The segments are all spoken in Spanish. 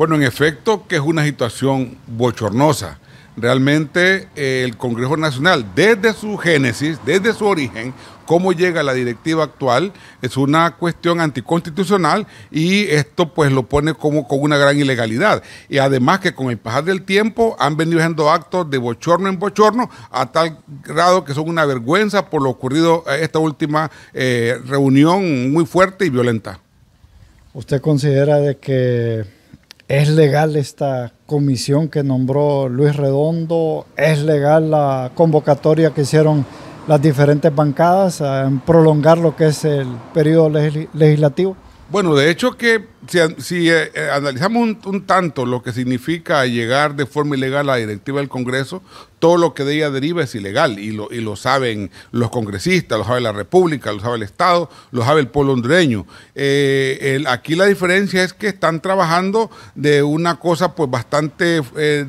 Bueno, en efecto, que es una situación bochornosa. Realmente eh, el Congreso Nacional, desde su génesis, desde su origen, cómo llega la directiva actual, es una cuestión anticonstitucional y esto pues lo pone como con una gran ilegalidad. Y además que con el pasar del tiempo han venido haciendo actos de bochorno en bochorno a tal grado que son una vergüenza por lo ocurrido esta última eh, reunión muy fuerte y violenta. ¿Usted considera de que ¿Es legal esta comisión que nombró Luis Redondo? ¿Es legal la convocatoria que hicieron las diferentes bancadas en prolongar lo que es el periodo legislativo? Bueno, de hecho que si, eh, eh, analizamos un, tanto lo que significa llegar de forma ilegal a la directiva del Congreso, todo lo que de ella deriva es ilegal y lo, saben los congresistas, lo sabe la República, lo sabe el Estado, lo sabe el pueblo hondureño. Eh, aquí la diferencia es que están trabajando de una cosa pues bastante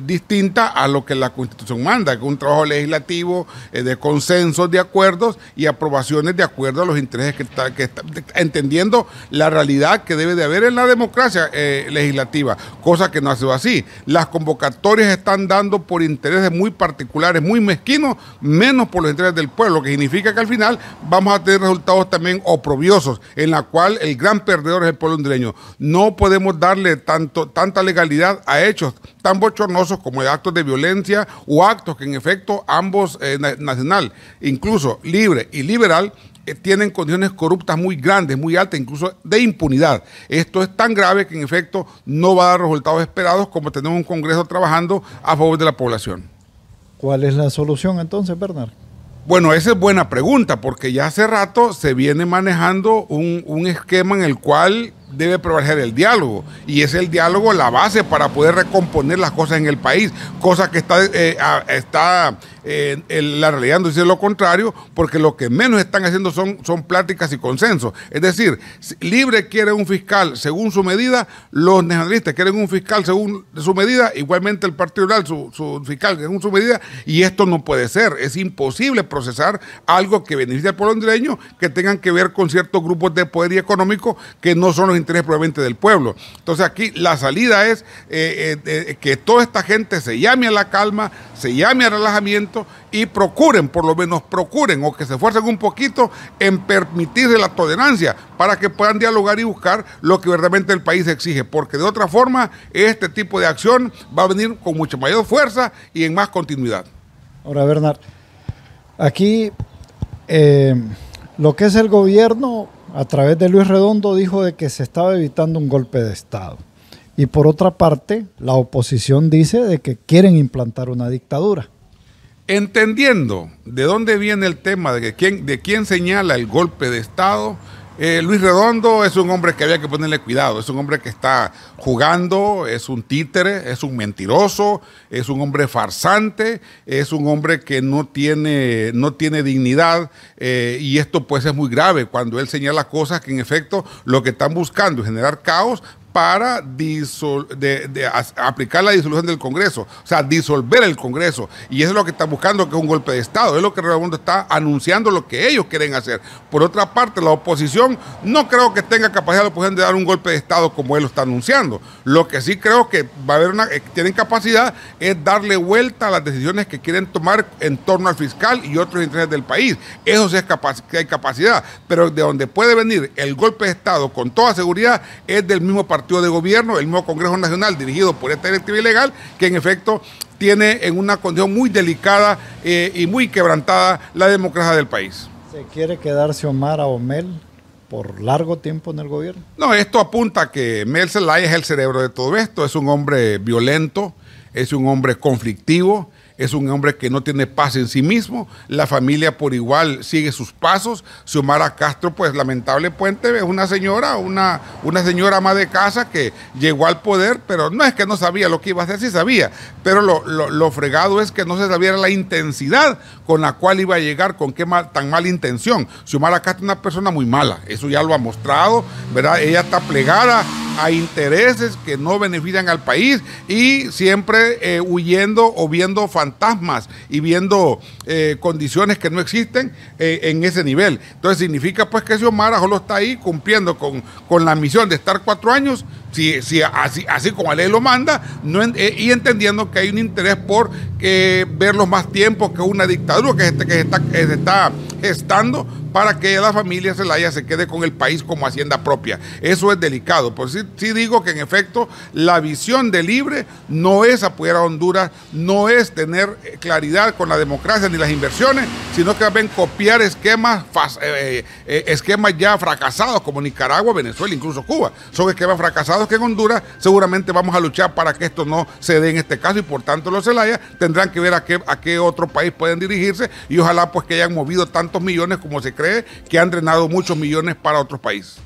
distinta a lo que la Constitución manda, que es un trabajo legislativo de consensos, de acuerdos y aprobaciones de acuerdo a los intereses que están que está entendiendo la realidad que debe de haber en la democracia eh, legislativa, cosa que no ha sido así. Las convocatorias están dando por intereses muy particulares, muy mezquinos, menos por los intereses del pueblo, lo que significa que al final vamos a tener resultados también oprobiosos, en la cual el gran perdedor es el pueblo hondureño. No podemos darle tanto, tanta legalidad a hechos tan bochornosos como actos de violencia o actos que en efecto ambos, eh, nacional, incluso libre y liberal, eh, tienen condiciones corruptas muy grandes, muy altas, incluso de impunidad. Esto es tan grave que en efecto no va a dar resultados esperados como tenemos un Congreso trabajando a favor de la población. ¿Cuál es la solución entonces, Bernard? Bueno, esa es buena pregunta, porque ya hace rato se viene manejando un, un esquema en el cual debe prevalecer el diálogo y es el diálogo la base para poder recomponer las cosas en el país, cosa que está, eh, está eh, la realidad no dice lo contrario, porque lo que menos están haciendo son, son pláticas y consensos. Es decir, Libre quiere un fiscal según su medida, los nacionalistas quieren un fiscal según su medida, igualmente el Partido Liberal su, fiscal según su medida, y esto no puede ser, es imposible procesar algo que beneficia al pueblo hondureño, que tengan que ver con ciertos grupos de poder y económico que no son los interés probablemente del pueblo. Entonces aquí la salida es eh, eh, eh, que toda esta gente se llame a la calma, se llame al relajamiento y procuren, por lo menos procuren o que se esfuercen un poquito en permitirse la tolerancia para que puedan dialogar y buscar lo que verdaderamente el país exige, porque de otra forma este tipo de acción va a venir con mucha mayor fuerza y en más continuidad. Ahora, Bernard, aquí lo que es el gobierno a través de Luis Redondo, dijo de que se estaba evitando un golpe de Estado. Y por otra parte, la oposición dice de que quieren implantar una dictadura. Entendiendo de dónde viene el tema de, que de quién señala el golpe de Estado, eh, Luis Redondo es un hombre que había que ponerle cuidado, es un hombre que está jugando, es un títere, es un mentiroso, es un hombre farsante, es un hombre que no tiene, no tiene dignidad eh, y esto pues es muy grave cuando él señala cosas que en efecto lo que están buscando es generar caos para aplicar la disolución del Congreso, o sea, disolver el Congreso. Y eso es lo que están buscando, que es un golpe de Estado. Es lo que el mundo está anunciando lo que ellos quieren hacer. Por otra parte, la oposición no creo que tenga capacidad la de dar un golpe de Estado como él lo está anunciando. Lo que sí creo que va a haber una, eh, tienen capacidad es darle vuelta a las decisiones que quieren tomar en torno al fiscal y otros intereses del país. Eso sí es capaz, que hay capacidad. Pero de donde puede venir el golpe de Estado con toda seguridad es del mismo partido de gobierno, el mismo Congreso Nacional dirigido por esta directiva ilegal, que en efecto tiene en una condición muy delicada eh, y muy quebrantada la democracia del país. ¿Se quiere quedarse Omar a Omel por largo tiempo en el gobierno? No, esto apunta a que Mel Zelaya es el cerebro de todo esto, es un hombre violento, es un hombre conflictivo, es un hombre que no tiene paz en sí mismo, la familia por igual sigue sus pasos, Xiomara Castro, pues lamentable puente, es una señora, una, una señora más de casa que llegó al poder, pero no es que no sabía lo que iba a hacer, sí sabía, pero lo, fregado es que no se sabía la intensidad con la cual iba a llegar, con qué tan mala intención. Xiomara Castro es una persona muy mala, eso ya lo ha mostrado, ¿verdad? Ella está plegada a intereses que no benefician al país y siempre eh, huyendo o viendo fantasmas y viendo eh, condiciones que no existen eh, en ese nivel. Entonces significa pues que Xiomara solo está ahí cumpliendo con, con la misión de estar cuatro años si, así, así, como la ley lo manda, eh, y entendiendo que hay un interés por eh, verlos más tiempo que una dictadura que, que, está, se está gestando para que la familia se quede con el país como hacienda propia. Eso es delicado. Por pues si sí, digo que en efecto la visión de libre no es apoyar a Honduras, no es tener eh, claridad con la democracia ni las inversiones, sino que ven copiar esquemas, esquemas ya fracasados como Nicaragua, Venezuela, incluso Cuba. Son esquemas fracasados que en Honduras, seguramente vamos a luchar para que esto no se dé en este caso y por tanto los Celaya tendrán que ver a qué, a qué otro país pueden dirigirse y ojalá pues que hayan movido tantos millones como se cree que han drenado muchos millones para otros países.